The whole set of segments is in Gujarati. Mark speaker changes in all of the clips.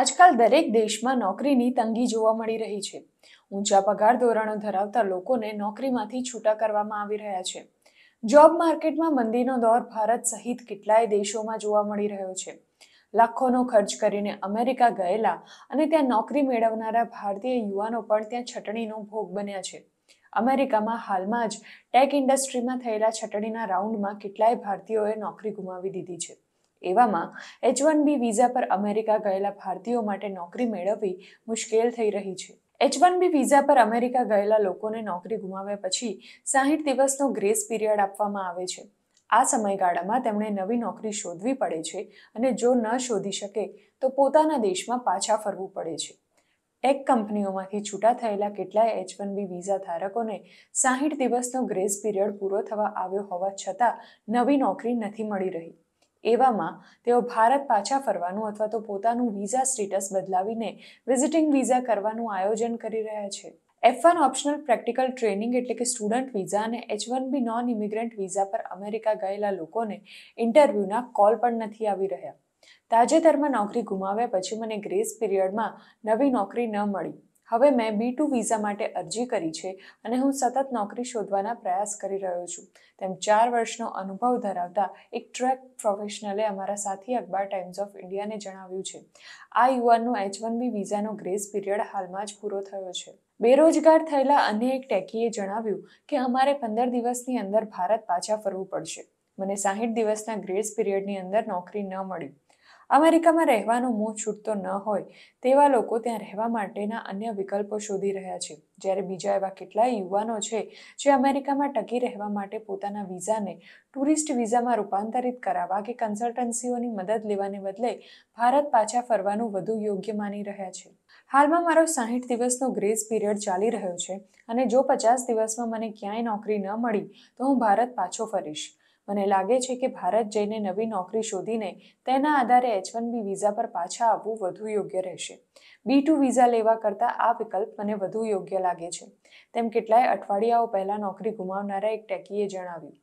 Speaker 1: આજકાલ દરેક દેશમાં નોકરીની તંગી જોવા મળી રહી છે ઊંચા પગાર ધોરણો ધરાવતા લોકોને નોકરીમાંથી છૂટા કરવામાં આવી રહ્યા છે જોબ માર્કેટમાં મંદીનો દોર ભારત સહિત કેટલાય દેશોમાં જોવા મળી રહ્યો છે લાખોનો ખર્ચ કરીને અમેરિકા ગયેલા અને ત્યાં નોકરી મેળવનારા ભારતીય યુવાનો પણ ત્યાં છટણીનો ભોગ બન્યા છે અમેરિકામાં હાલમાં જ ટેક ઇન્ડસ્ટ્રીમાં થયેલા છટણીના રાઉન્ડમાં કેટલાય ભારતીયોએ નોકરી ગુમાવી દીધી છે એવામાં એચ વન બી વિઝા પર અમેરિકા ગયેલા ભારતીયો માટે નોકરી મેળવવી મુશ્કેલ થઈ રહી છે એચ વન બી વિઝા પર અમેરિકા ગયેલા લોકોને નોકરી ગુમાવ્યા પછી સાહીઠ દિવસનો ગ્રેસ પીરિયડ આપવામાં આવે છે આ સમયગાળામાં તેમણે નવી નોકરી શોધવી પડે છે અને જો ન શોધી શકે તો પોતાના દેશમાં પાછા ફરવું પડે છે એક કંપનીઓમાંથી છૂટા થયેલા કેટલાય એચ વન બી વિઝા ધારકોને સાહીઠ દિવસનો ગ્રેસ પીરિયડ પૂરો થવા આવ્યો હોવા છતાં નવી નોકરી નથી મળી રહી એવામાં તેઓ ભારત પાછા ફરવાનું અથવા તો પોતાનું વિઝા સ્ટેટસ બદલાવીને વિઝિટિંગ વિઝા કરવાનું આયોજન કરી રહ્યા છે F one optional practical training એટલે કે સ્ટુડન્ટ વિઝા અને H one B non immigrant visa પર અમેરિકા ગયેલા લોકોને ઇન્ટરવ્યૂના કોલ પણ નથી આવી રહ્યા તાજેતરમાં નોકરી ગુમાવ્યા પછી મને ગ્રેસ પીરિયડમાં નવી નોકરી ન મળી હવે મેં બી ટુ વિઝા માટે અરજી કરી છે અને હું સતત નોકરી શોધવાના પ્રયાસ કરી રહ્યો છું તેમ ચાર વર્ષનો અનુભવ ધરાવતા એક ટ્રેક પ્રોફેશનલે અમારા સાથી અખબાર ટાઈમ્સ ઓફ ઇન્ડિયાને જણાવ્યું છે આ યુવાનનો એચ વન બી વિઝાનો ગ્રેસ પીરિયડ હાલમાં જ પૂરો થયો છે બેરોજગાર થયેલા અન્ય એક ટેકીએ જણાવ્યું કે અમારે પંદર દિવસની અંદર ભારત પાછા ફરવું પડશે મને સાહીઠ દિવસના ગ્રેસ પીરિયડની અંદર નોકરી ન મળી અમેરિકામાં રહેવાનો મોહ છૂટતો ન હોય તેવા લોકો ત્યાં રહેવા માટેના અન્ય વિકલ્પો શોધી રહ્યા છે જ્યારે બીજા એવા કેટલાય યુવાનો છે જે અમેરિકામાં ટકી રહેવા માટે પોતાના વિઝાને ટુરિસ્ટ વિઝામાં રૂપાંતરિત કરાવવા કે કન્સલ્ટન્સીઓની મદદ લેવાને બદલે ભારત પાછા ફરવાનું વધુ યોગ્ય માની રહ્યા છે હાલમાં મારો સાહીઠ દિવસનો ગ્રેસ પીરિયડ ચાલી રહ્યો છે અને જો પચાસ દિવસમાં મને ક્યાંય નોકરી ન મળી તો હું ભારત પાછો ફરીશ મને લાગે છે કે ભારત જઈને નવી નોકરી શોધીને તેના આધારે એચ વન બી વિઝા પર પાછા આવવું વધુ યોગ્ય રહેશે બી ટુ વિઝા લેવા કરતાં આ વિકલ્પ મને વધુ યોગ્ય લાગે છે તેમ કેટલાય અઠવાડિયાઓ પહેલાં નોકરી ગુમાવનારા એક ટેકીએ જણાવ્યું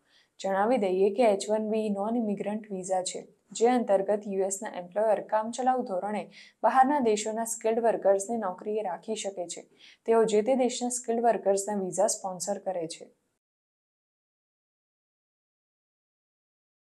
Speaker 1: જણાવી દઈએ કે H one B non immigrant visa છે જે અંતર્ગત યુએસના એમ્પ્લોયર કામચલાઉ ધોરણે બહારના દેશોના સ્કિલ્ડ વર્કર્સને નોકરીએ રાખી શકે છે તેઓ જે તે દેશના સ્કિલ્ડ વર્કર્સના વિઝા સ્પોન્સર કરે છે